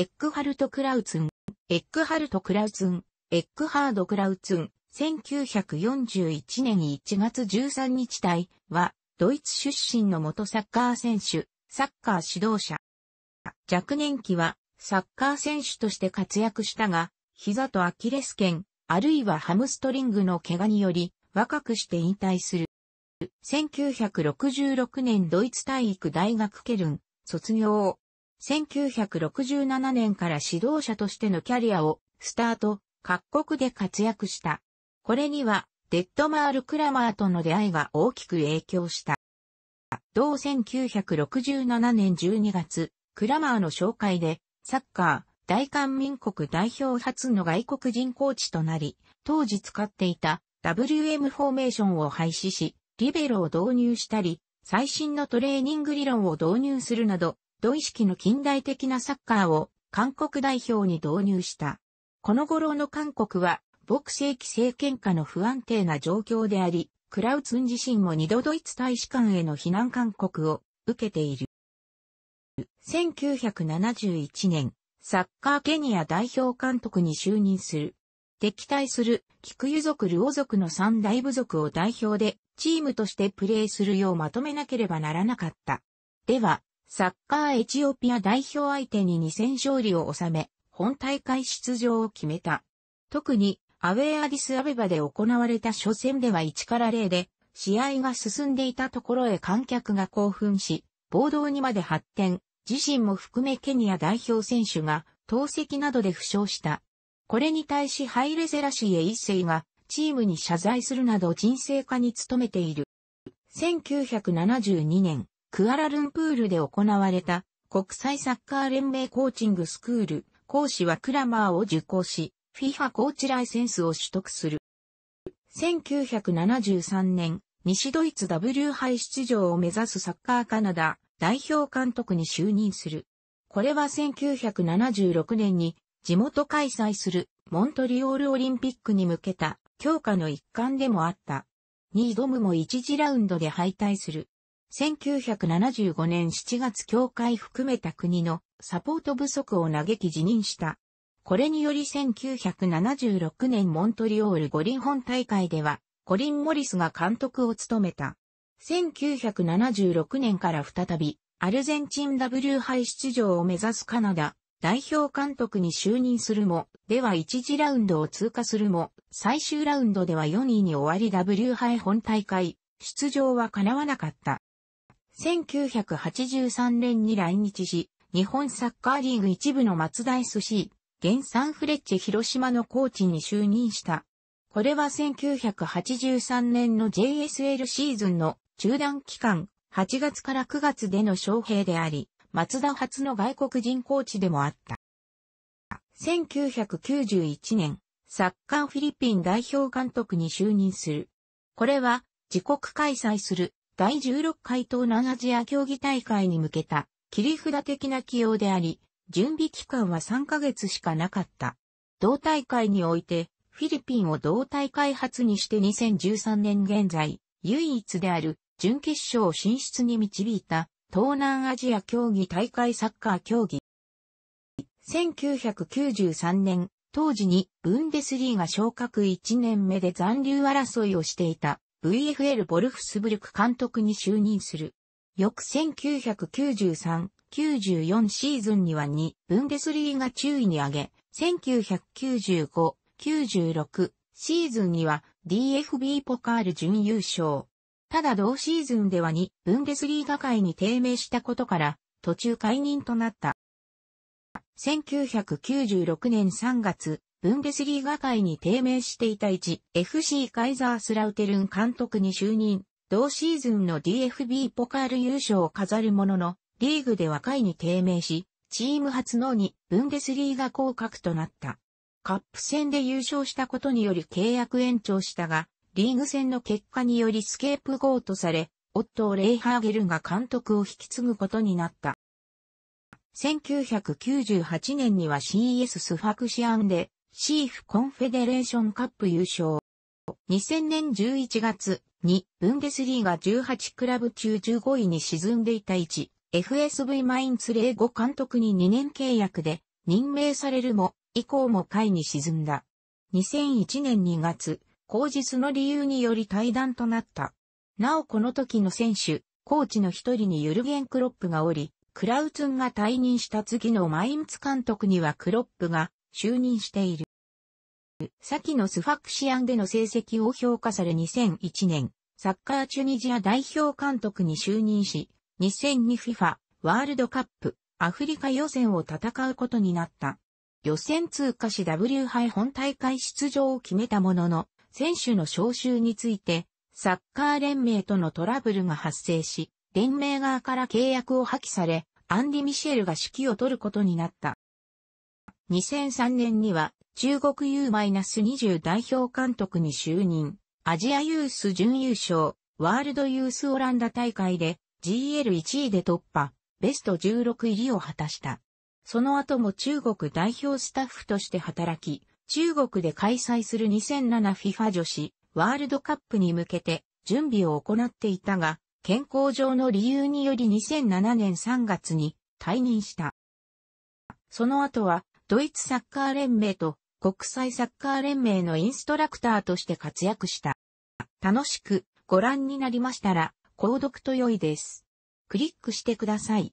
エックハルト・クラウツン、エックハルト・クラウツン、エックハード・クラウツン、1941年1月13日隊は、ドイツ出身の元サッカー選手、サッカー指導者。若年期は、サッカー選手として活躍したが、膝とアキレス腱、あるいはハムストリングの怪我により、若くして引退する。1966年ドイツ体育大学ケルン、卒業1967年から指導者としてのキャリアをスタート、各国で活躍した。これには、デッドマール・クラマーとの出会いが大きく影響した。同1967年12月、クラマーの紹介で、サッカー、大韓民国代表初の外国人コーチとなり、当時使っていた WM フォーメーションを廃止し、リベロを導入したり、最新のトレーニング理論を導入するなど、土意識の近代的なサッカーを韓国代表に導入した。この頃の韓国は、牧世紀政権下の不安定な状況であり、クラウツン自身も二度ドイツ大使館への避難勧告を受けている。1971年、サッカーケニア代表監督に就任する。敵対する、キクユ族ルオ族の三大部族を代表で、チームとしてプレーするようまとめなければならなかった。では、サッカーエチオピア代表相手に2戦勝利を収め、本大会出場を決めた。特に、アウェーアディスアベバで行われた初戦では1から0で、試合が進んでいたところへ観客が興奮し、暴動にまで発展、自身も含めケニア代表選手が、投石などで負傷した。これに対しハイレゼラシエ一世が、チームに謝罪するなど人生化に努めている。1972年、クアラルンプールで行われた国際サッカー連盟コーチングスクール、講師はクラマーを受講し、FIFA コーチライセンスを取得する。1973年、西ドイツ W 杯出場を目指すサッカーカナダ代表監督に就任する。これは1976年に地元開催するモントリオールオリンピックに向けた強化の一環でもあった。2度も1次ラウンドで敗退する。1975年7月協会含めた国のサポート不足を嘆き辞任した。これにより1976年モントリオール五輪本大会では、コリン・モリスが監督を務めた。1976年から再び、アルゼンチン W 杯出場を目指すカナダ、代表監督に就任するも、では1次ラウンドを通過するも、最終ラウンドでは4位に終わり W 杯本大会、出場は叶わなかった。1983年に来日し、日本サッカーリーグ一部の松田 SC、現サンフレッチェ広島のコーチに就任した。これは1983年の JSL シーズンの中断期間、8月から9月での招聘であり、松田初の外国人コーチでもあった。1991年、サッカーフィリピン代表監督に就任する。これは、自国開催する第16回東南アジア競技大会に向けた切り札的な起用であり、準備期間は3ヶ月しかなかった。同大会において、フィリピンを同大会初にして2013年現在、唯一である準決勝進出に導いた東南アジア競技大会サッカー競技。1993年、当時にブンデスリーが昇格1年目で残留争いをしていた VFL ボルフスブルク監督に就任する。翌1993、94シーズンには2、ブンデスリーが注意に上げ、1995、96シーズンには DFB ポカール準優勝。ただ同シーズンでは2、ブンデスリーが会に低迷したことから、途中解任となった。1996年3月、ブンデスリーガ会に低迷していた1、FC カイザースラウテルン監督に就任、同シーズンの DFB ポカール優勝を飾るものの、リーグでは下に低迷し、チーム初の2、ブンデスリーガ降格となった。カップ戦で優勝したことにより契約延長したが、リーグ戦の結果によりスケープゴートされ、オットー・レイハーゲルが監督を引き継ぐことになった。1998年には CS スファクシアンでシーフコンフェデレーションカップ優勝。2000年11月にブンデスリーが18クラブ中15位に沈んでいた1、FSV マインツレー5監督に2年契約で任命されるも、以降も下位に沈んだ。2001年2月、後日の理由により退団となった。なおこの時の選手、コーチの一人にユルゲン・クロップがおり、クラウツンが退任した次のマインツ監督にはクロップが就任している。先のスファクシアンでの成績を評価され2001年、サッカーチュニジア代表監督に就任し、2002FIFA ワールドカップアフリカ予選を戦うことになった。予選通過し W 杯本大会出場を決めたものの、選手の招集について、サッカー連盟とのトラブルが発生し、連盟側から契約を破棄され、アンディ・ミシェルが指揮を取ることになった。2003年には、中国 U-20 代表監督に就任、アジアユース準優勝、ワールドユースオランダ大会で GL1 位で突破、ベスト16入りを果たした。その後も中国代表スタッフとして働き、中国で開催する 2007FIFA 女子ワールドカップに向けて準備を行っていたが、健康上の理由により2007年3月に退任した。その後はドイツサッカー連盟と国際サッカー連盟のインストラクターとして活躍した。楽しくご覧になりましたら、購読と良いです。クリックしてください。